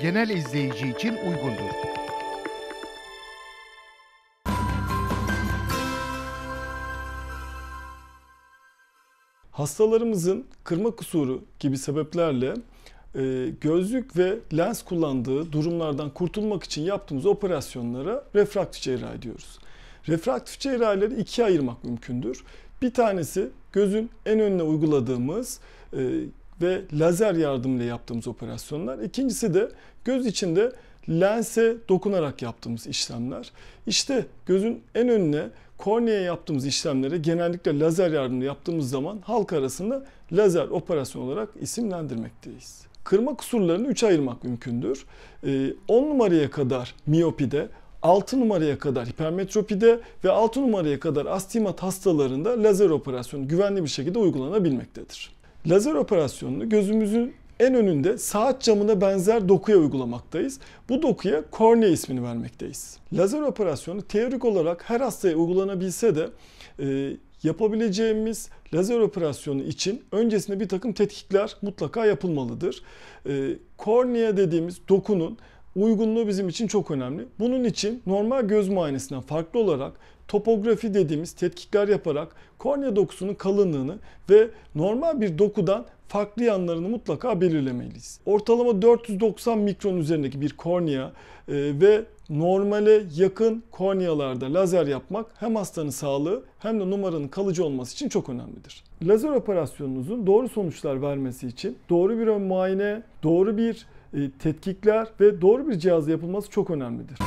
genel izleyici için uygundur. Hastalarımızın kırma kusuru gibi sebeplerle e, gözlük ve lens kullandığı durumlardan kurtulmak için yaptığımız operasyonlara refraktif cerrahi diyoruz. Refraktif cerrahileri ikiye ayırmak mümkündür. Bir tanesi gözün en önüne uyguladığımız e, ve lazer yardımıyla yaptığımız operasyonlar. İkincisi de göz içinde lense dokunarak yaptığımız işlemler. İşte gözün en önüne korneaya yaptığımız işlemleri genellikle lazer yardımıyla yaptığımız zaman halk arasında lazer operasyon olarak isimlendirmekteyiz. Kırma kusurlarını 3 ayırmak mümkündür. 10 ee, numaraya kadar miyopide, 6 numaraya kadar hipermetropide ve 6 numaraya kadar astigmat hastalarında lazer operasyonu güvenli bir şekilde uygulanabilmektedir. Lazer operasyonunu gözümüzün en önünde saat camına benzer dokuya uygulamaktayız. Bu dokuya kornea ismini vermekteyiz. Lazer operasyonu teorik olarak her hastaya uygulanabilse de e, yapabileceğimiz lazer operasyonu için öncesinde bir takım tetkikler mutlaka yapılmalıdır. E, kornea dediğimiz dokunun uygunluğu bizim için çok önemli. Bunun için normal göz muayenesinden farklı olarak topografi dediğimiz tetkikler yaparak kornea dokusunun kalınlığını ve normal bir dokudan farklı yanlarını mutlaka belirlemeliyiz. Ortalama 490 mikron üzerindeki bir kornea e, ve normale yakın kornealarda lazer yapmak hem hastanın sağlığı hem de numaranın kalıcı olması için çok önemlidir. Lazer operasyonunuzun doğru sonuçlar vermesi için doğru bir muayene, doğru bir e, tetkikler ve doğru bir cihaz yapılması çok önemlidir.